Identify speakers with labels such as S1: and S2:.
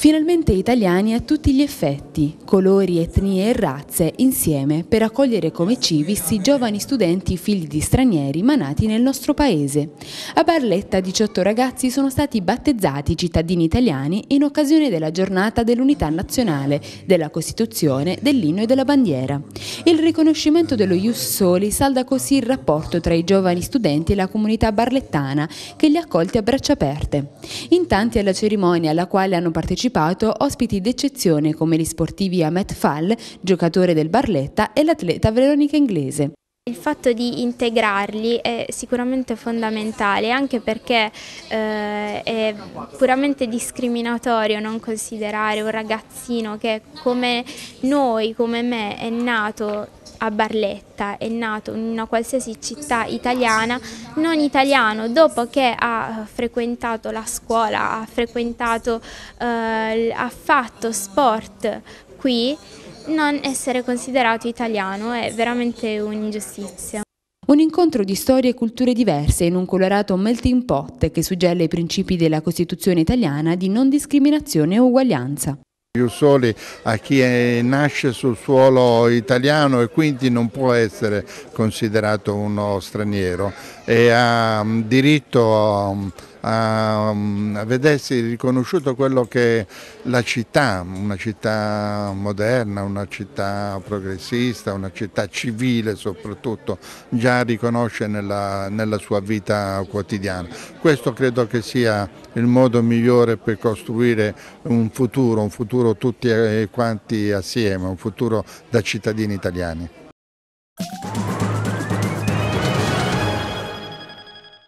S1: Finalmente italiani a tutti gli effetti, colori, etnie e razze insieme per accogliere come civis i giovani studenti figli di stranieri ma nati nel nostro paese. A Barletta 18 ragazzi sono stati battezzati cittadini italiani in occasione della giornata dell'unità nazionale, della Costituzione, dell'inno e della bandiera. Il riconoscimento dello Ius Soli salda così il rapporto tra i giovani studenti e la comunità barlettana che li ha accolti a braccia aperte. In tanti alla cerimonia alla quale hanno partecipato anticipato ospiti d'eccezione come gli sportivi Ahmed Fall, giocatore del Barletta, e l'atleta Veronica Inglese.
S2: Il fatto di integrarli è sicuramente fondamentale anche perché eh, è puramente discriminatorio non considerare un ragazzino che come noi, come me, è nato a Barletta, è nato in una qualsiasi città italiana, non italiano, dopo che ha frequentato la scuola, ha frequentato, eh, ha fatto sport qui, non essere considerato italiano è veramente un'ingiustizia.
S1: Un incontro di storie e culture diverse in un colorato melting pot che suggella i principi della Costituzione italiana di non discriminazione e uguaglianza
S3: più soli a chi è, nasce sul suolo italiano e quindi non può essere considerato uno straniero e ha mm, diritto mm, a, a ehm, vedersi riconosciuto quello che la città, una città moderna, una città progressista, una città civile soprattutto, già riconosce nella, nella sua vita quotidiana. Questo credo che sia il modo migliore per costruire un futuro, un futuro tutti quanti assieme, un futuro da cittadini italiani.